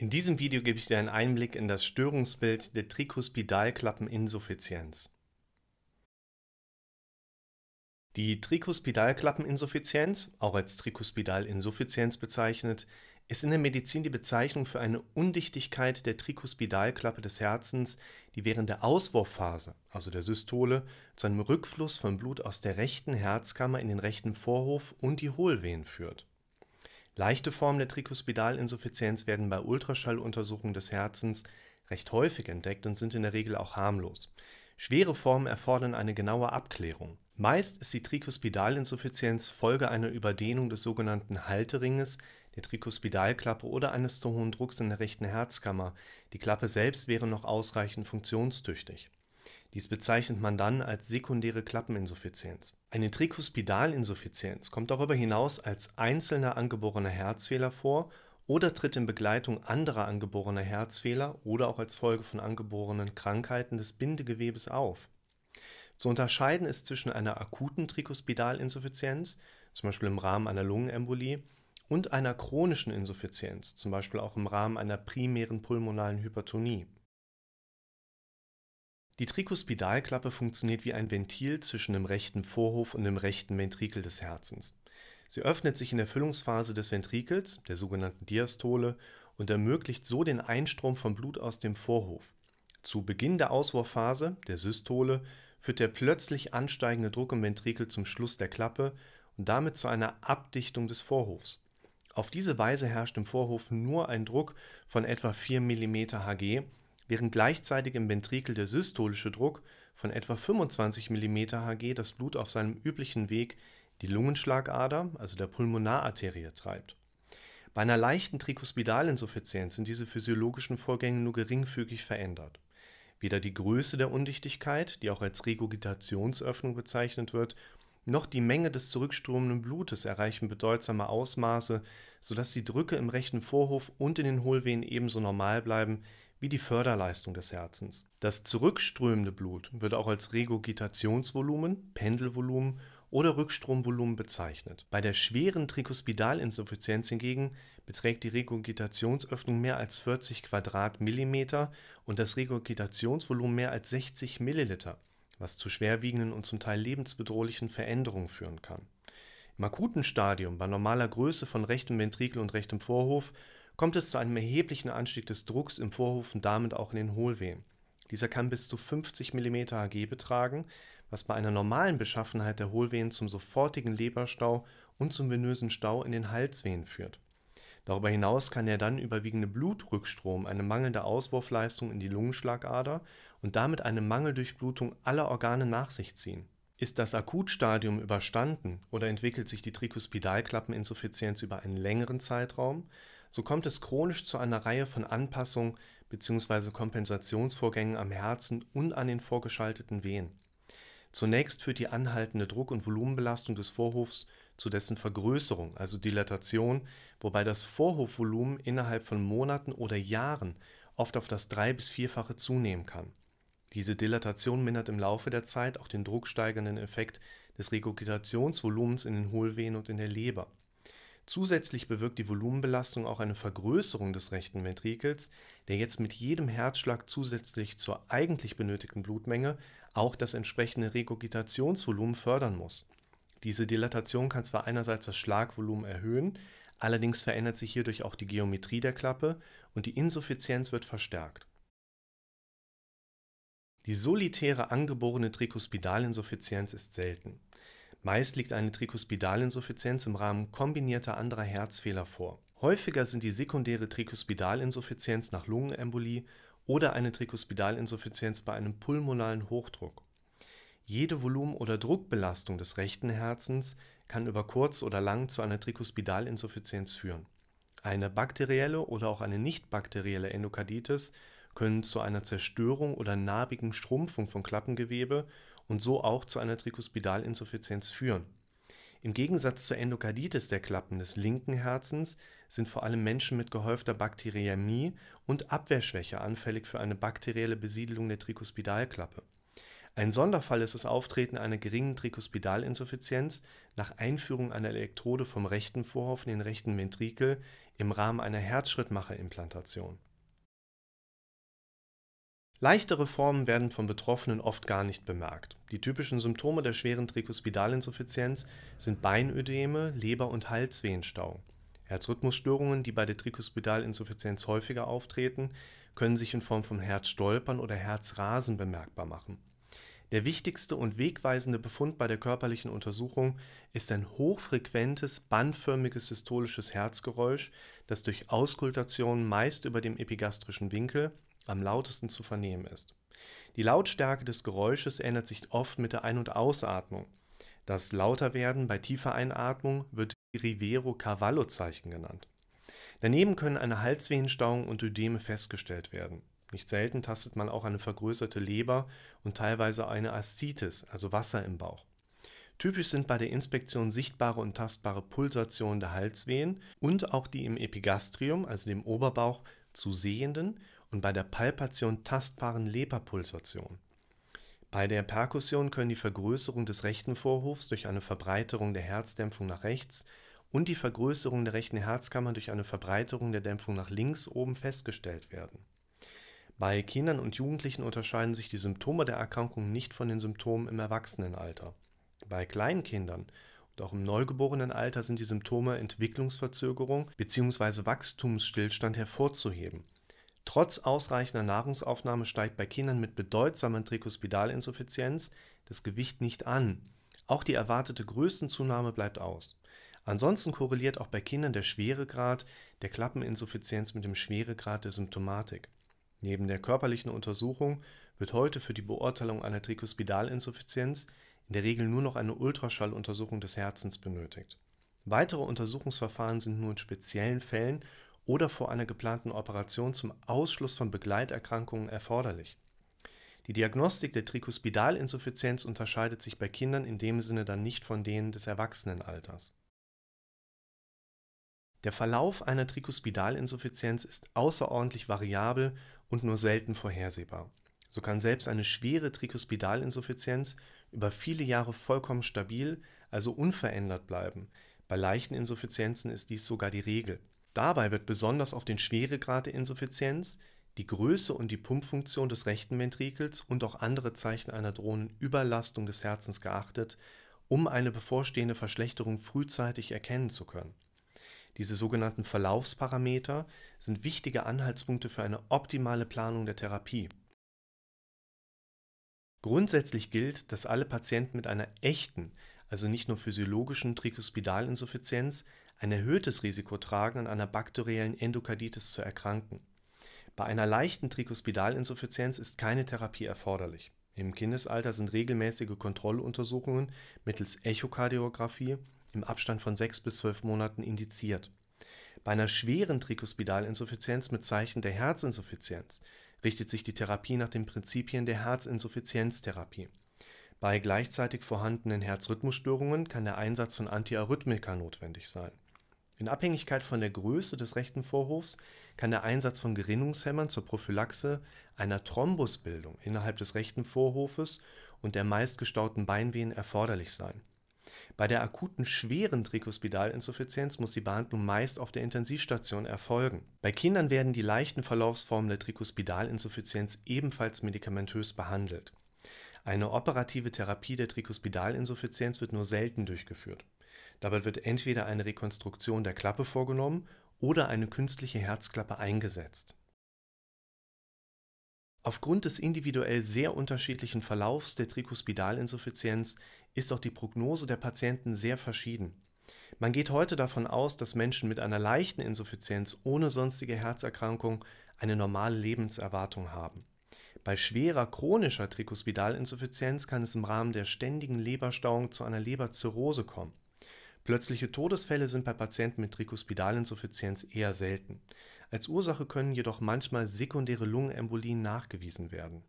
In diesem Video gebe ich dir einen Einblick in das Störungsbild der Trikospidalklappeninsuffizienz. Die Trikospidalklappeninsuffizienz, auch als Trikospidalinsuffizienz bezeichnet, ist in der Medizin die Bezeichnung für eine Undichtigkeit der Trikospidalklappe des Herzens, die während der Auswurfphase, also der Systole, zu einem Rückfluss von Blut aus der rechten Herzkammer in den rechten Vorhof und die Hohlvenen führt Leichte Formen der Trikospidalinsuffizienz werden bei Ultraschalluntersuchungen des Herzens recht häufig entdeckt und sind in der Regel auch harmlos. Schwere Formen erfordern eine genaue Abklärung. Meist ist die Trikospidalinsuffizienz Folge einer Überdehnung des sogenannten Halteringes, der Trikospidalklappe oder eines zu hohen Drucks in der rechten Herzkammer, die Klappe selbst wäre noch ausreichend funktionstüchtig dies bezeichnet man dann als sekundäre Klappeninsuffizienz. Eine Tricuspidalinsuffizienz kommt darüber hinaus als einzelner angeborener Herzfehler vor oder tritt in Begleitung anderer angeborener Herzfehler oder auch als Folge von angeborenen Krankheiten des Bindegewebes auf. Zu unterscheiden ist zwischen einer akuten Tricuspidalinsuffizienz, zum Beispiel im Rahmen einer Lungenembolie) und einer chronischen Insuffizienz zum Beispiel auch im Rahmen einer primären pulmonalen Hypertonie die Trikuspidalklappe funktioniert wie ein Ventil zwischen dem rechten Vorhof und dem rechten Ventrikel des Herzens. Sie öffnet sich in der Füllungsphase des Ventrikels, der sogenannten Diastole, und ermöglicht so den Einstrom von Blut aus dem Vorhof. Zu Beginn der Auswurfphase, der Systole, führt der plötzlich ansteigende Druck im Ventrikel zum Schluss der Klappe und damit zu einer Abdichtung des Vorhofs. Auf diese Weise herrscht im Vorhof nur ein Druck von etwa 4 mm Hg, während gleichzeitig im Ventrikel der systolische Druck von etwa 25 mm Hg das Blut auf seinem üblichen Weg die Lungenschlagader also der (Pulmonararterie) treibt. Bei einer leichten Trikospidalinsuffizienz sind diese physiologischen Vorgänge nur geringfügig verändert. Weder die Größe der Undichtigkeit, die auch als Regurgitationsöffnung bezeichnet wird, noch die Menge des zurückströmenden Blutes erreichen bedeutsame Ausmaße, sodass die Drücke im rechten Vorhof und in den Hohlvenen ebenso normal bleiben wie die Förderleistung des Herzens. Das zurückströmende Blut wird auch als Regurgitationsvolumen, Pendelvolumen oder Rückstromvolumen bezeichnet. Bei der schweren Trikospidalinsuffizienz hingegen beträgt die Regurgitationsöffnung mehr als 40 Quadratmillimeter und das Regurgitationsvolumen mehr als 60 Milliliter, was zu schwerwiegenden und zum Teil lebensbedrohlichen Veränderungen führen kann. Im akuten Stadium bei normaler Größe von rechtem Ventrikel und rechtem Vorhof kommt es zu einem erheblichen Anstieg des Drucks im Vorhof und damit auch in den Hohlwehen. Dieser kann bis zu 50 mm Hg betragen, was bei einer normalen Beschaffenheit der Hohlwehen zum sofortigen Leberstau und zum venösen Stau in den Halswehen führt. Darüber hinaus kann der dann überwiegende Blutrückstrom eine mangelnde Auswurfleistung in die Lungenschlagader und damit eine Mangeldurchblutung aller Organe nach sich ziehen. Ist das Akutstadium überstanden oder entwickelt sich die Tricuspidalklappeninsuffizienz über einen längeren Zeitraum, so kommt es chronisch zu einer Reihe von Anpassungen bzw. Kompensationsvorgängen am Herzen und an den vorgeschalteten Wehen. Zunächst führt die anhaltende Druck und Volumenbelastung des Vorhofs zu dessen Vergrößerung also (Dilatation), wobei das Vorhofvolumen innerhalb von Monaten oder Jahren oft auf das drei bis vierfache zunehmen kann. Diese Dilatation mindert im Laufe der Zeit auch den drucksteigernden Effekt des Regurgitationsvolumens in den Hohlvenen und in der Leber Zusätzlich bewirkt die Volumenbelastung auch eine Vergrößerung des rechten Ventrikels, der jetzt mit jedem Herzschlag zusätzlich zur eigentlich benötigten Blutmenge auch das entsprechende Regurgitationsvolumen fördern muss. Diese Dilatation kann zwar einerseits das Schlagvolumen erhöhen, allerdings verändert sich hierdurch auch die Geometrie der Klappe und die Insuffizienz wird verstärkt. Die solitäre angeborene Trikospidalinsuffizienz ist selten. Meist liegt eine Trikospidalinsuffizienz im Rahmen kombinierter anderer Herzfehler vor. Häufiger sind die sekundäre Trikospidalinsuffizienz nach Lungenembolie oder eine Trikospidalinsuffizienz bei einem pulmonalen Hochdruck. Jede Volumen- oder Druckbelastung des rechten Herzens kann über kurz oder lang zu einer Trikospidalinsuffizienz führen. Eine bakterielle oder auch eine nicht bakterielle Endokarditis können zu einer Zerstörung oder narbigen Strumpfung von Klappengewebe und so auch zu einer Trikospidalinsuffizienz führen. Im Gegensatz zur Endokarditis der Klappen des linken Herzens sind vor allem Menschen mit gehäufter Bakteriämie und Abwehrschwäche anfällig für eine bakterielle Besiedelung der Trikospidalklappe. Ein Sonderfall ist das Auftreten einer geringen Trikospidalinsuffizienz nach Einführung einer Elektrode vom rechten Vorhof in den rechten Ventrikel im Rahmen einer Herzschrittmacherimplantation Leichtere Formen werden von Betroffenen oft gar nicht bemerkt. Die typischen Symptome der schweren Trikospidalinsuffizienz sind Beinödeme, Leber- und Halswehenstau. Herzrhythmusstörungen, die bei der Trikospidalinsuffizienz häufiger auftreten, können sich in Form von Herzstolpern oder Herzrasen bemerkbar machen. Der wichtigste und wegweisende Befund bei der körperlichen Untersuchung ist ein hochfrequentes, bandförmiges systolisches Herzgeräusch, das durch Auskultation meist über dem epigastrischen Winkel am lautesten zu vernehmen ist. Die Lautstärke des Geräusches ändert sich oft mit der Ein- und Ausatmung. Das Lauterwerden bei tiefer Einatmung wird Rivero-Cavallo-Zeichen genannt. Daneben können eine Halsvenenstauung und Ödeme festgestellt werden. Nicht selten tastet man auch eine vergrößerte Leber und teilweise eine Aszitis, also Wasser im Bauch. Typisch sind bei der Inspektion sichtbare und tastbare Pulsationen der Halsvenen und auch die im Epigastrium, also dem Oberbauch, zu sehenden und bei der Palpation tastbaren Leberpulsation. Bei der Perkussion können die Vergrößerung des rechten Vorhofs durch eine Verbreiterung der Herzdämpfung nach rechts und die Vergrößerung der rechten Herzkammer durch eine Verbreiterung der Dämpfung nach links oben festgestellt werden. Bei Kindern und Jugendlichen unterscheiden sich die Symptome der Erkrankung nicht von den Symptomen im Erwachsenenalter. Bei Kleinkindern und auch im Neugeborenenalter sind die Symptome Entwicklungsverzögerung bzw. Wachstumsstillstand hervorzuheben Trotz ausreichender Nahrungsaufnahme steigt bei Kindern mit bedeutsamer Trikospidalinsuffizienz das Gewicht nicht an. Auch die erwartete Größenzunahme bleibt aus. Ansonsten korreliert auch bei Kindern der Schweregrad der Klappeninsuffizienz mit dem Schweregrad der Symptomatik. Neben der körperlichen Untersuchung wird heute für die Beurteilung einer Trikospidalinsuffizienz in der Regel nur noch eine Ultraschalluntersuchung des Herzens benötigt. Weitere Untersuchungsverfahren sind nur in speziellen Fällen oder vor einer geplanten Operation zum Ausschluss von Begleiterkrankungen erforderlich. Die Diagnostik der Trikospidalinsuffizienz unterscheidet sich bei Kindern in dem Sinne dann nicht von denen des Erwachsenenalters. Der Verlauf einer Trikospidalinsuffizienz ist außerordentlich variabel und nur selten vorhersehbar. So kann selbst eine schwere Trikospidalinsuffizienz über viele Jahre vollkommen stabil, also unverändert bleiben. Bei leichten Insuffizienzen ist dies sogar die Regel. Dabei wird besonders auf den Schweregrad der Insuffizienz, die Größe und die Pumpfunktion des rechten Ventrikels und auch andere Zeichen einer drohenden Überlastung des Herzens geachtet, um eine bevorstehende Verschlechterung frühzeitig erkennen zu können. Diese sogenannten Verlaufsparameter sind wichtige Anhaltspunkte für eine optimale Planung der Therapie. Grundsätzlich gilt, dass alle Patienten mit einer echten, also nicht nur physiologischen Trikospidalinsuffizienz, ein erhöhtes Risiko tragen, an einer bakteriellen Endokarditis zu erkranken. Bei einer leichten Trikospidalinsuffizienz ist keine Therapie erforderlich. Im Kindesalter sind regelmäßige Kontrolluntersuchungen mittels Echokardiographie im Abstand von sechs bis zwölf Monaten indiziert. Bei einer schweren Trikospidalinsuffizienz mit Zeichen der Herzinsuffizienz richtet sich die Therapie nach den Prinzipien der Herzinsuffizienztherapie. Bei gleichzeitig vorhandenen Herzrhythmusstörungen kann der Einsatz von Antiarrhythmika notwendig sein in Abhängigkeit von der Größe des rechten Vorhofs kann der Einsatz von Gerinnungshämmern zur Prophylaxe einer Thrombusbildung innerhalb des rechten Vorhofes und der meist gestauten Beinvenen erforderlich sein. Bei der akuten schweren Trikospidalinsuffizienz muss die Behandlung meist auf der Intensivstation erfolgen. Bei Kindern werden die leichten Verlaufsformen der Trikospidalinsuffizienz ebenfalls medikamentös behandelt. Eine operative Therapie der Trikospidalinsuffizienz wird nur selten durchgeführt Dabei wird entweder eine Rekonstruktion der Klappe vorgenommen oder eine künstliche Herzklappe eingesetzt. Aufgrund des individuell sehr unterschiedlichen Verlaufs der Trikospidalinsuffizienz ist auch die Prognose der Patienten sehr verschieden. Man geht heute davon aus, dass Menschen mit einer leichten Insuffizienz ohne sonstige Herzerkrankung eine normale Lebenserwartung haben. Bei schwerer chronischer Trikospidalinsuffizienz kann es im Rahmen der ständigen Leberstauung zu einer Leberzirrhose kommen. Plötzliche Todesfälle sind bei Patienten mit Trikospidalinsuffizienz eher selten. Als Ursache können jedoch manchmal sekundäre Lungenembolien nachgewiesen werden